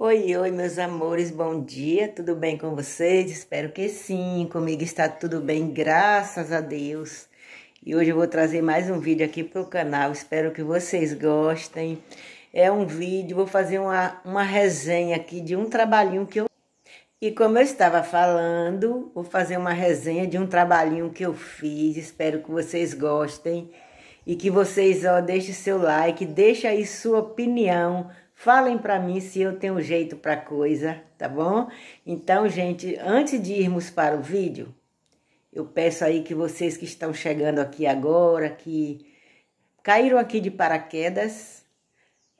Oi, oi, meus amores, bom dia, tudo bem com vocês? Espero que sim, comigo está tudo bem, graças a Deus. E hoje eu vou trazer mais um vídeo aqui para o canal, espero que vocês gostem. É um vídeo, vou fazer uma, uma resenha aqui de um trabalhinho que eu... E como eu estava falando, vou fazer uma resenha de um trabalhinho que eu fiz, espero que vocês gostem. E que vocês, ó, deixem seu like, deixa aí sua opinião Falem para mim se eu tenho jeito para coisa, tá bom? Então, gente, antes de irmos para o vídeo, eu peço aí que vocês que estão chegando aqui agora, que caíram aqui de paraquedas,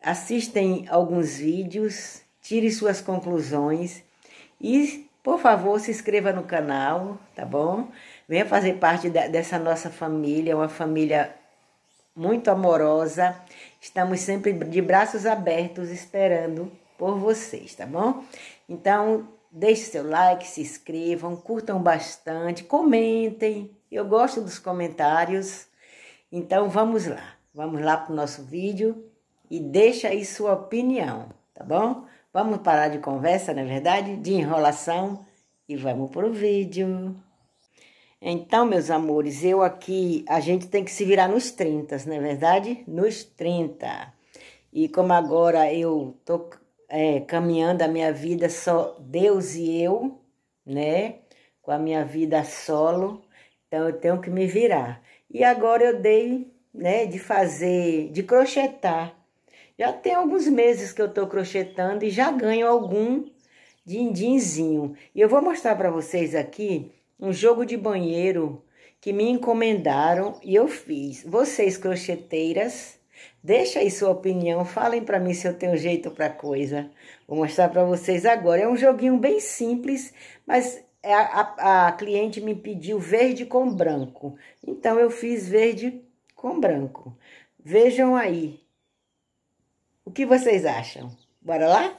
assistem alguns vídeos, tire suas conclusões e, por favor, se inscreva no canal, tá bom? Venha fazer parte dessa nossa família, uma família muito amorosa Estamos sempre de braços abertos esperando por vocês, tá bom? Então, deixe seu like, se inscrevam, curtam bastante, comentem. Eu gosto dos comentários. Então, vamos lá. Vamos lá para o nosso vídeo e deixa aí sua opinião, tá bom? Vamos parar de conversa, na é verdade, de enrolação e vamos para o vídeo. Então, meus amores, eu aqui, a gente tem que se virar nos 30, não é verdade? Nos 30. E como agora eu tô é, caminhando a minha vida só Deus e eu, né? Com a minha vida solo, então eu tenho que me virar. E agora eu dei, né, de fazer, de crochetar. Já tem alguns meses que eu tô crochetando e já ganho algum dindinzinho. dinzinho E eu vou mostrar para vocês aqui um jogo de banheiro que me encomendaram e eu fiz. Vocês, crocheteiras, deixa aí sua opinião, falem para mim se eu tenho jeito para coisa. Vou mostrar para vocês agora. É um joguinho bem simples, mas é a, a, a cliente me pediu verde com branco. Então, eu fiz verde com branco. Vejam aí. O que vocês acham? Bora lá?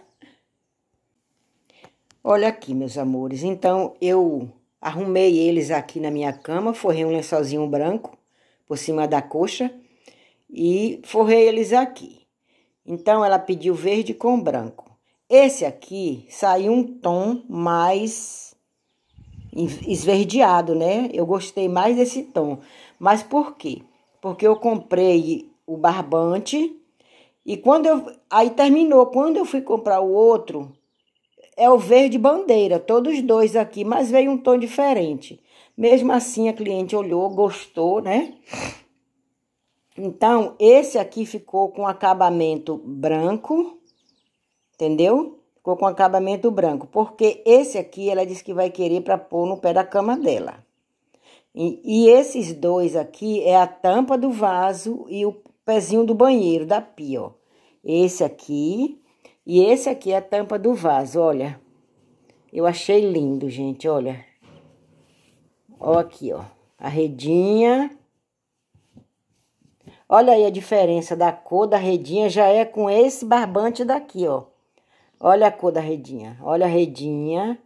Olha aqui, meus amores. Então, eu Arrumei eles aqui na minha cama, forrei um lençolzinho branco por cima da coxa e forrei eles aqui. Então ela pediu verde com branco. Esse aqui saiu um tom mais esverdeado, né? Eu gostei mais desse tom. Mas por quê? Porque eu comprei o barbante e quando eu aí terminou, quando eu fui comprar o outro, é o verde bandeira, todos dois aqui, mas veio um tom diferente. Mesmo assim, a cliente olhou, gostou, né? Então, esse aqui ficou com acabamento branco, entendeu? Ficou com acabamento branco, porque esse aqui ela disse que vai querer para pôr no pé da cama dela. E, e esses dois aqui é a tampa do vaso e o pezinho do banheiro, da pia, ó. Esse aqui e esse aqui é a tampa do vaso, olha. Eu achei lindo, gente, olha. Ó aqui, ó. A redinha. Olha aí a diferença da cor da redinha, já é com esse barbante daqui, ó. Olha a cor da redinha, olha a redinha.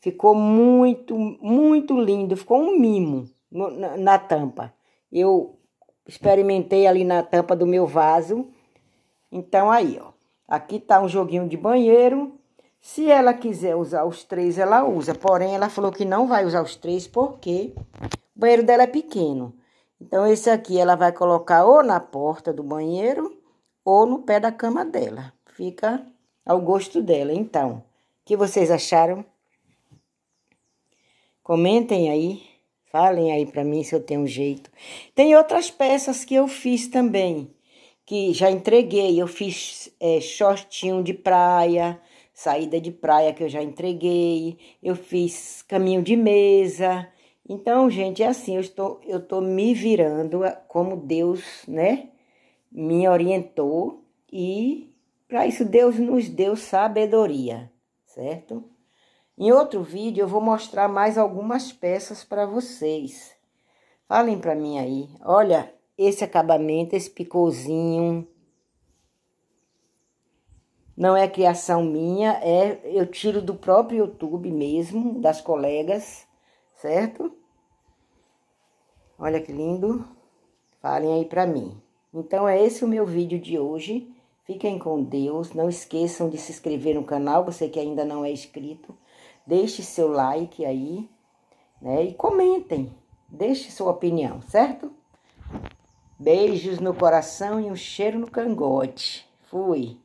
Ficou muito, muito lindo, ficou um mimo no, na, na tampa. Eu experimentei ali na tampa do meu vaso. Então aí, ó. Aqui tá um joguinho de banheiro. Se ela quiser usar os três, ela usa. Porém, ela falou que não vai usar os três porque o banheiro dela é pequeno. Então, esse aqui ela vai colocar ou na porta do banheiro ou no pé da cama dela. Fica ao gosto dela. Então, o que vocês acharam? Comentem aí, falem aí para mim se eu tenho um jeito. Tem outras peças que eu fiz também que já entreguei. Eu fiz é, shortinho de praia, saída de praia que eu já entreguei. Eu fiz caminho de mesa. Então, gente, é assim, eu estou, eu estou me virando como Deus, né, me orientou e para isso Deus nos deu sabedoria, certo? Em outro vídeo eu vou mostrar mais algumas peças para vocês. Falem para mim aí. Olha, esse acabamento, esse picôzinho. Não é criação minha, é eu tiro do próprio YouTube mesmo, das colegas, certo? Olha que lindo. Falem aí para mim. Então é esse o meu vídeo de hoje. Fiquem com Deus, não esqueçam de se inscrever no canal, você que ainda não é inscrito. Deixe seu like aí, né? E comentem, deixe sua opinião, certo? Beijos no coração e um cheiro no cangote. Fui.